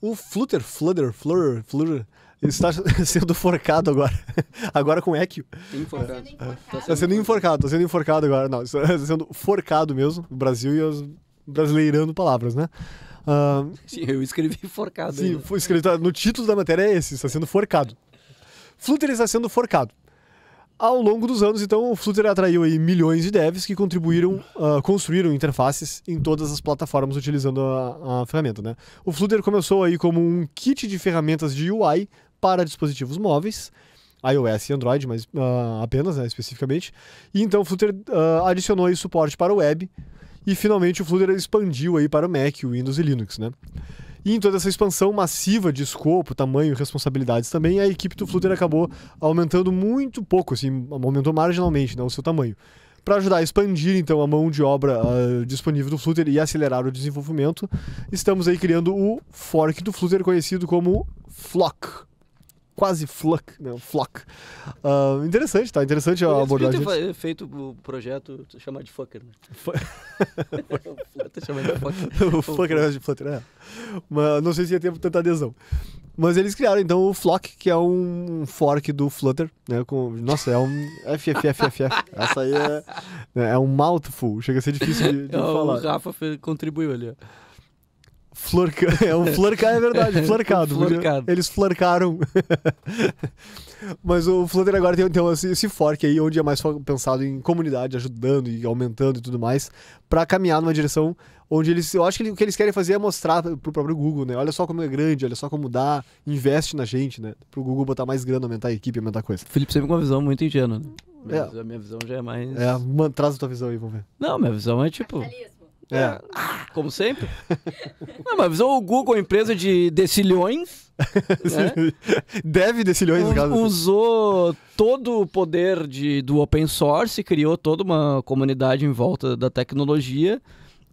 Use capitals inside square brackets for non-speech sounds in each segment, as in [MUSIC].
O Flutter, Flutter, Flutter, Flutter está [LAUGHS] sendo forcado agora. [LAUGHS] Agora com Equio. Está é. tá sendo enforcado, está sendo enforcado agora. Não, está [LAUGHS] sendo forcado mesmo. O Brasil e os brasileirando palavras, né? Uh... Sim, eu escrevi forcado. Sim, foi escrito no título da matéria é esse, está sendo forcado. Flutter está sendo forcado ao longo dos anos, então, o Flutter atraiu aí milhões de devs que contribuíram, uh, construíram interfaces em todas as plataformas utilizando a, a, ferramenta, né? O Flutter começou aí como um kit de ferramentas de UI para dispositivos móveis, iOS e Android, mas uh, apenas, né, especificamente. E então o Flutter uh, adicionou aí suporte para o web e finalmente o Flutter expandiu aí para o Mac, o Windows e Linux, né? E em toda essa expansão massiva de escopo, tamanho e responsabilidades também, a equipe do Flutter acabou aumentando muito pouco, assim, aumentou marginalmente né, o seu tamanho. Para ajudar a expandir então a mão de obra uh, disponível do Flutter e acelerar o desenvolvimento, estamos aí criando o fork do Flutter conhecido como Flock quase Fluck, né? Flock. Uh, interessante, tá? Interessante a abordagem. Feito, feito o projeto chamar de Fucker, né? [LAUGHS] chamando de Fucker. [LAUGHS] o Fucker é de Flutter, né? Mas não sei se ia ter tanta adesão. Mas eles criaram então o Flock, que é um fork do Flutter, né? Com, nossa, é um FFFFF. [LAUGHS] Essa aí é, né, é um mouthful, chega a ser difícil de, de É falar. O Rafa contribuiu ali, ó florcar é, é, [LAUGHS] é um flarcado, é verdade, florcado Eles florcaram Mas o Flutter agora tem então esse fork aí, onde é mais pensado em comunidade, ajudando e aumentando e tudo mais, para caminhar numa direção onde eles. Eu acho que o que eles querem fazer é mostrar pro próprio Google, né? Olha só como é grande, olha só como dá, investe na gente, né? Pro Google botar mais grana, aumentar a equipe, aumentar a coisa. Felipe sempre com uma visão muito ingênua, né? É. Mas é. A minha visão já é mais. É, man, traz a tua visão aí, vamos ver. Não, minha visão é tipo. Capitalismo. É. Ah, como sempre. Não, ah, mas o Google, empresa de decilhões. né? [LAUGHS] Deve decilhões, no caso. Usou todo o poder de, do open source, criou toda uma comunidade em volta da tecnologia.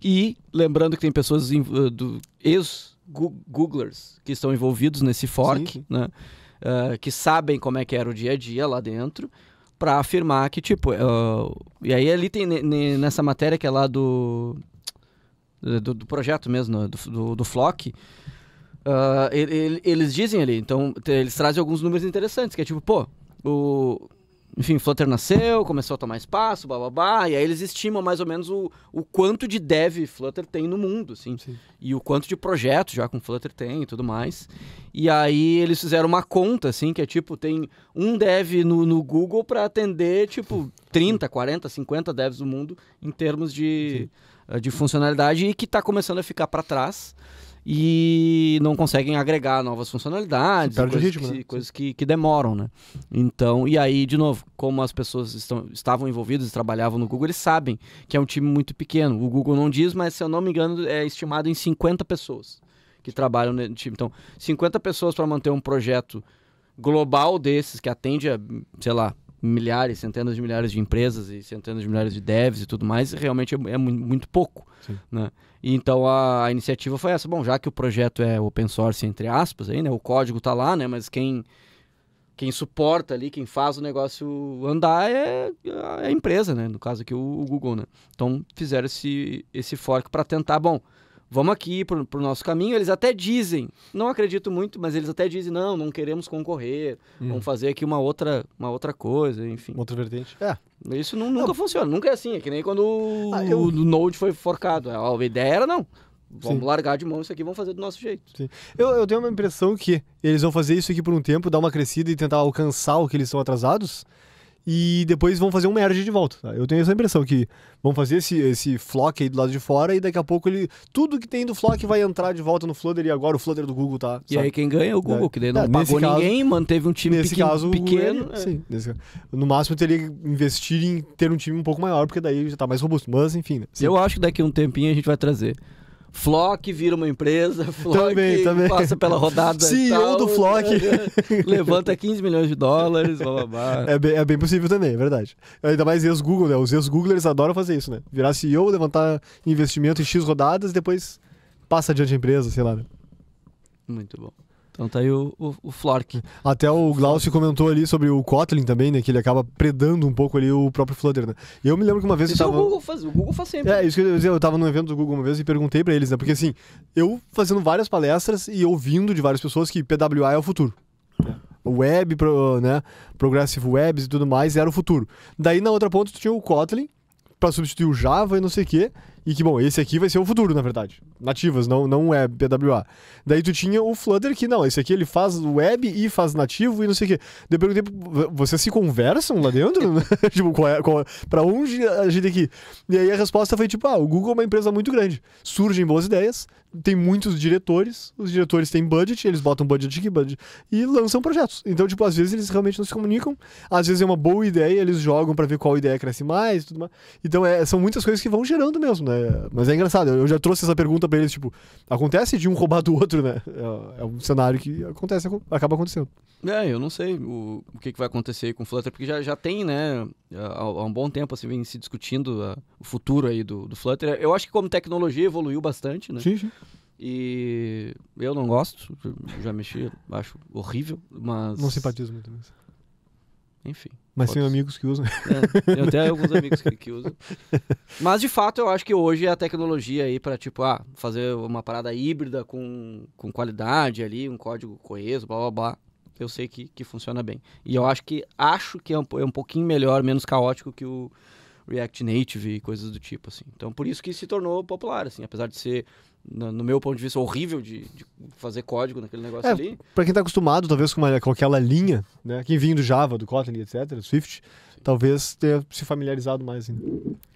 E, lembrando que tem pessoas eh, do ex-Googlers que estão envolvidos nesse fork, sim, sim. né? Uh, que sabem como é que era o dia a dia lá dentro para afirmar que, tipo, uh, e aí ali tem nessa matéria que é lá do eh, do, do projeto mesmo, né, do, do, do Flock, uh, ele, ele, eles dizem ali, então eles trazem alguns números interessantes, que é tipo, pô, o, enfim, Flutter nasceu, começou a tomar espaço, babá, e aí eles estimam mais ou menos o, o quanto de dev Flutter tem no mundo, assim, Sim. e o quanto de projetos já com Flutter tem e tudo mais. E aí eles fizeram uma conta, assim, que é tipo, tem um dev no, no Google para atender, tipo, 30, 40, 50 devs do mundo em termos de, eh, de funcionalidade e que está começando a ficar para trás e não conseguem agregar novas funcionalidades, coisas, ritmo, que, né? coisas que, que, demoram, né? Então, e aí, de novo, como as pessoas estão, estavam envolvidas e trabalhavam no Google, eles sabem que é um time muito pequeno. O Google não diz, mas se eu não me engano, é estimado em 50 pessoas que trabalham no time. Então, 50 pessoas para manter um projeto global desses que atende a, sei lá, milhares, centenas de milhares de empresas e centenas de milhares de devs e tudo mais, realmente é, é muito pouco. Né? E então a, a, iniciativa foi essa. Bom, já que o projeto é open source, entre aspas, aí, né? o código está lá, né? mas quem, quem suporta ali, quem faz o negócio andar é, é a empresa, né? no caso aqui o, o Google. Né? Então fizeram esse, esse fork para tentar, bom, vamos aqui pro, pro nosso caminho. Eles até dizem, não acredito muito, mas eles até dizem, não, não queremos concorrer, hum. vamos fazer aqui uma outra, uma outra coisa, enfim. Outra vertente. É. Isso não, nunca não. funciona, nunca é assim, é que nem quando ah, eu... o Node foi forcado. A ideia era não. Vamos Sim. largar de mão isso aqui, vamos fazer do nosso jeito. Sim. Eu, eu tenho uma impressão que eles vão fazer isso aqui por um tempo, dar uma crescida e tentar alcançar o que eles estão atrasados e depois vão fazer um merge de volta. Tá? Eu tenho essa impressão que vão fazer esse, esse flock aí do lado de fora e daqui a pouco ele. Tudo que tem do flock vai entrar de volta no Flutter e agora o Flutter do Google tá. E aí quem ganha é o é. Google, é. que daí não é, pagou caso, ninguém, manteve um time nesse pequeno. Caso, pequeno é, Sim, nesse, no máximo teria que investir em ter um time um pouco maior, porque daí já tá mais robusto. Mas enfim. Né? Eu acho que daqui a um tempinho a gente vai trazer Flock vira uma empresa, [LAUGHS] Flock também, também. passa pela rodada. [LAUGHS] CEO do Flock. Né? [LAUGHS] levanta 15 milhões de dólares, blá, blá, blá. É, bem, é bem possível também, é verdade. Ainda mais ex-Google, né? Os ex-Googlers adoram fazer isso, né? Virar CEO, levantar investimento em X rodadas e depois passa adiante a empresa, sei lá. Né? Muito bom. Então tá aí o, o, o Flork. Até o Glaucio comentou ali sobre o Kotlin também, né? Que ele acaba predando um pouco ali o próprio Flutter, né? eu me lembro que uma vez isso eu é tava... O Google faz, o Google faz sempre. É, isso que eu eu tava num evento do Google uma vez e perguntei para eles, né? Porque assim, eu fazendo várias palestras e ouvindo de várias pessoas que PWA é o futuro. É web, pro, né, progressive webs e tudo mais, era o futuro. Daí na outra ponta tu tinha o Kotlin para substituir o Java e não sei o quê. E que, bom, esse aqui vai ser o futuro, na verdade. Nativas, não, não é PWA. Daí tu tinha o Flutter, que não, esse aqui ele faz web e faz nativo e não sei o quê. Daí eu perguntei, vocês se conversam lá dentro? [LAUGHS] tipo, qual é, qual, é, pra onde a gente aqui? E aí a resposta foi tipo, ah, o Google é uma empresa muito grande. Surgem boas ideias, tem muitos diretores, os diretores têm budget, eles botam budget aqui, budget, e lançam projetos. Então, tipo, às vezes eles realmente não se comunicam, às vezes é uma boa ideia, eles jogam para ver qual ideia cresce mais, tudo mais. Então, é, são muitas coisas que vão gerando mesmo, né? Mas é engraçado, eu já trouxe essa pergunta para eles, tipo, acontece de um roubar do outro, né? É, é um cenário que acontece, acaba acontecendo. É, eu não sei o, o que, que vai acontecer com o Flutter, porque já, já tem, né, há, um bom tempo assim vem se discutindo uh, o futuro aí do, do, Flutter. Eu acho que como tecnologia evoluiu bastante, né? Sim, sim. E eu não gosto, já mexi, acho horrível, mas não simpatizo muito Enfim. Mas tem amigos que usam. É, eu tenho alguns amigos que, que, usam. [LAUGHS] Mas de fato eu acho que hoje a tecnologia aí para tipo, ah, fazer uma parada híbrida com, com qualidade ali, um código coeso, blá blá blá eu sei que, que funciona bem. E eu acho que acho que é um, é um pouquinho melhor, menos caótico que o React Native e coisas do tipo, assim. Então, por isso que se tornou popular, assim, apesar de ser, no, no meu ponto de vista, horrível de, de fazer código naquele negócio é, ali. Pra quem tá acostumado, talvez, com, uma, com aquela linha, né? Quem vinha do Java, do Kotlin, etc., Swift, Sim. talvez tenha se familiarizado mais ainda.